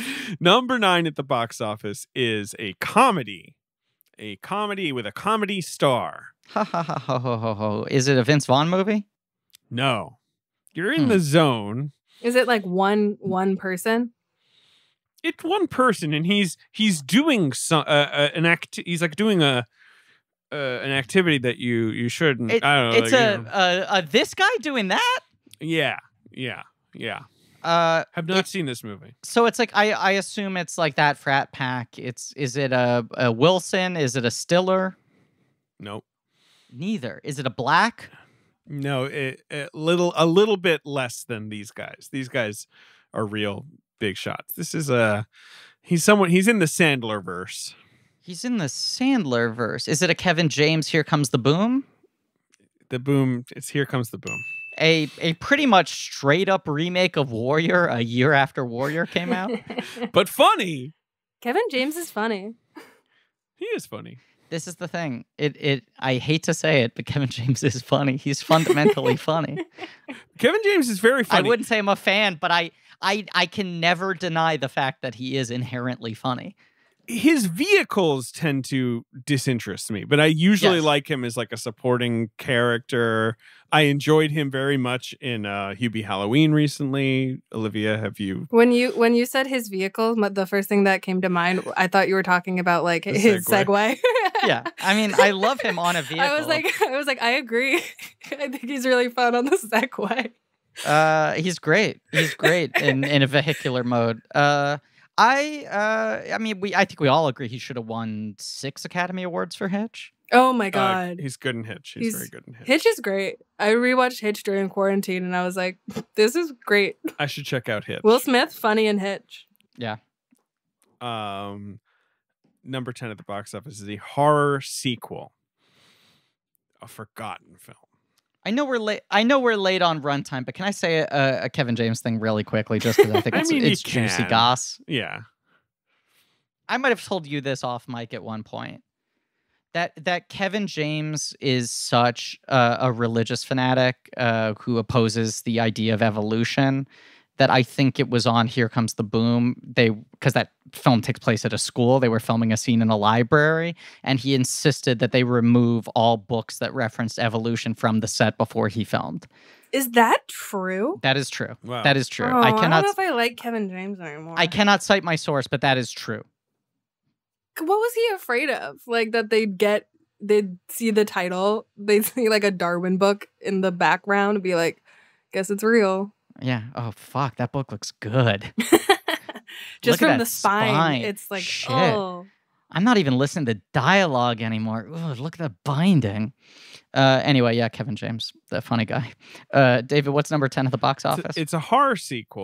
Number nine at the box office is a comedy. A comedy with a comedy star. Ha ha ha Is it a Vince Vaughn movie? No. You're in hmm. the zone. Is it like one one person? It's one person, and he's he's doing some uh, uh, an act. He's like doing a uh, an activity that you you shouldn't. It, I don't know. It's like, a, you know. a, a this guy doing that. Yeah, yeah, yeah. Uh, have not it, seen this movie. So it's like I, I assume it's like that frat pack. It's is it a, a Wilson? Is it a Stiller? Nope. Neither. Is it a Black? No, it, it little a little bit less than these guys. These guys are real big shots. This is a he's someone he's in the Sandler verse. He's in the Sandler verse. Is it a Kevin James? Here comes the boom. The boom. It's here comes the boom a a pretty much straight up remake of Warrior a year after Warrior came out. but funny. Kevin James is funny. He is funny. This is the thing. It it I hate to say it, but Kevin James is funny. He's fundamentally funny. Kevin James is very funny. I wouldn't say I'm a fan, but I I I can never deny the fact that he is inherently funny his vehicles tend to disinterest me, but I usually yes. like him as like a supporting character. I enjoyed him very much in uh Hubie Halloween recently. Olivia, have you When you when you said his vehicle, the first thing that came to mind, I thought you were talking about like the his Segway. yeah. I mean, I love him on a vehicle. I was like I was like I agree. I think he's really fun on the Segway. Uh he's great. He's great in in a vehicular mode. Uh I uh I mean we I think we all agree he should have won six Academy Awards for Hitch. Oh my uh, god. Uh, he's good in Hitch. He's, he's, very good in Hitch. Hitch is great. I rewatched Hitch during quarantine and I was like, this is great. I should check out Hitch. Will Smith, funny in Hitch. Yeah. Um number 10 at the box office is a horror sequel. A forgotten film. I know we're late. I know we're late on runtime, but can I say a, a Kevin James thing really quickly? Just because I think I it's, mean, it's juicy can. goss. Yeah. I might have told you this off mic at one point. That that Kevin James is such a, a religious fanatic uh, who opposes the idea of evolution that I think it was on Here Comes the Boom. They because that film takes place at a school. They were filming a scene in a library, and he insisted that they remove all books that referenced evolution from the set before he filmed. Is that true? That is true. Wow. That is true. Oh, I cannot. I don't know if I like Kevin James anymore. I cannot cite my source, but that is true. What was he afraid of? Like that they'd get, they'd see the title, they'd see like a Darwin book in the background, and be like, "Guess it's real." Yeah. Oh fuck, that book looks good. Just Look from the spine, spine, it's like Shit. oh. I'm not even listening to dialogue anymore. look at the binding. Uh, anyway, yeah, Kevin James, the funny guy. Uh, David, what's number 10 at the box office? It's a, it's a horror sequel.